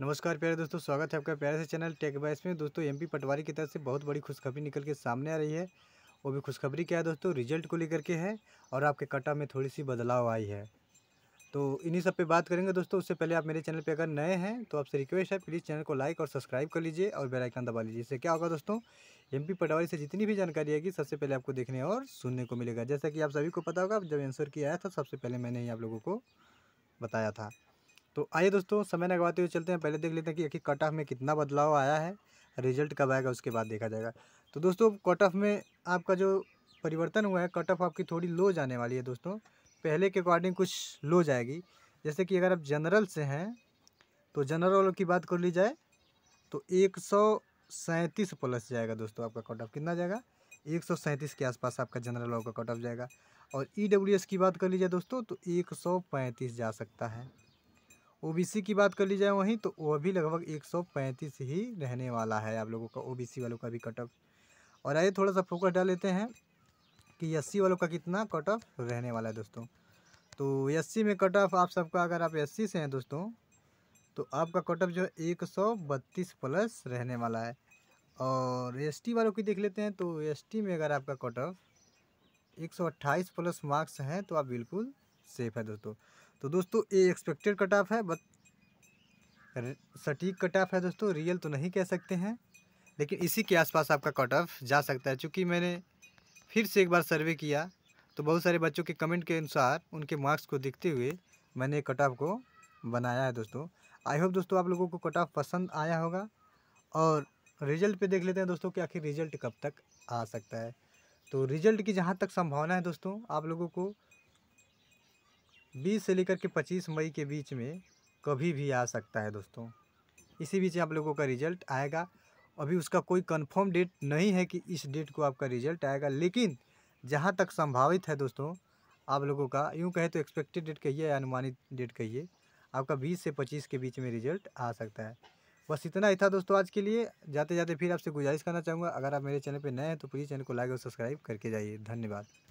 नमस्कार प्यारे दोस्तों स्वागत है आपका प्यारे से चैनल टेक बाइस में दोस्तों एमपी पटवारी की तरफ से बहुत बड़ी खुशखबरी निकल के सामने आ रही है वो भी खुशखबरी क्या है दोस्तों रिजल्ट को लेकर के है और आपके कटा में थोड़ी सी बदलाव आई है तो इन्हीं सब पे बात करेंगे दोस्तों उससे पहले आप मेरे चैनल पर अगर नए हैं तो आपसे रिक्वेस्ट है प्लीज़ चैनल को लाइक और सब्सक्राइब कर लीजिए और बेलाइकन दबा लीजिए इससे क्या होगा दोस्तों एम पटवारी से जितनी भी जानकारी आएगी सबसे पहले आपको देखने और सुनने को मिलेगा जैसा कि आप सभी को पता होगा जब आंसर की आया था सबसे पहले मैंने ही आप लोगों को बताया था तो आइए दोस्तों समय लगवाते हुए चलते हैं पहले देख लेते हैं कि आखिर कट ऑफ में कितना बदलाव आया है रिजल्ट कब आएगा उसके बाद देखा जाएगा तो दोस्तों कट ऑफ में आपका जो परिवर्तन हुआ है कट ऑफ आपकी थोड़ी लो जाने वाली है दोस्तों पहले के अकॉर्डिंग कुछ लो जाएगी जैसे कि अगर आप जनरल से हैं तो जनरल वालों की बात कर ली जाए तो एक प्लस जाएगा दोस्तों आपका कट ऑफ कितना जाएगा एक के आसपास आपका जनरल वालों का कट ऑफ जाएगा और ई e की बात कर लीजिए दोस्तों तो एक जा सकता है ओबीसी की बात कर ली जाए वहीं तो वह भी लगभग 135 ही रहने वाला है आप लोगों का ओबीसी वालों का भी कट ऑफ और आइए थोड़ा सा फोकस डाल लेते हैं कि एस वालों का कितना कट ऑफ रहने वाला है दोस्तों तो एस में कट ऑफ आप सबका अगर आप एस से हैं दोस्तों तो आपका कट ऑफ जो है एक प्लस रहने वाला है और एस वालों की देख लेते हैं तो एस में अगर आपका कट ऑफ एक प्लस मार्क्स हैं तो आप बिल्कुल सेफ़ है दोस्तों तो दोस्तों ये एक्सपेक्टेड कट ऑफ है बट सटीक कट ऑफ है दोस्तों रियल तो नहीं कह सकते हैं लेकिन इसी के आसपास आपका कट ऑफ जा सकता है चूँकि मैंने फिर से एक बार सर्वे किया तो बहुत सारे बच्चों के कमेंट के अनुसार उनके मार्क्स को देखते हुए मैंने कट ऑफ को बनाया है दोस्तों आई होप दोस्तों आप लोगों को कट ऑफ पसंद आया होगा और रिजल्ट पे देख लेते हैं दोस्तों कि आखिर रिजल्ट कब तक आ सकता है तो रिजल्ट की जहाँ तक संभावना है दोस्तों आप लोगों को बीस से लेकर के पच्चीस मई के बीच में कभी भी आ सकता है दोस्तों इसी बीच आप लोगों का रिजल्ट आएगा अभी उसका कोई कंफर्म डेट नहीं है कि इस डेट को आपका रिजल्ट आएगा लेकिन जहाँ तक संभावित है दोस्तों आप लोगों का यूँ कहे तो एक्सपेक्टेड डेट कहिए या अनुमानित डेट कहिए आपका बीस से पच्चीस के बीच में रिजल्ट आ सकता है बस इतना ही था दोस्तों आज के लिए जाते जाते फिर आपसे गुजारिश करना चाहूँगा अगर आप मेरे चैनल पर नए हैं तो प्लीज़ चैनल को लाइक और सब्सक्राइब करके जाइए धन्यवाद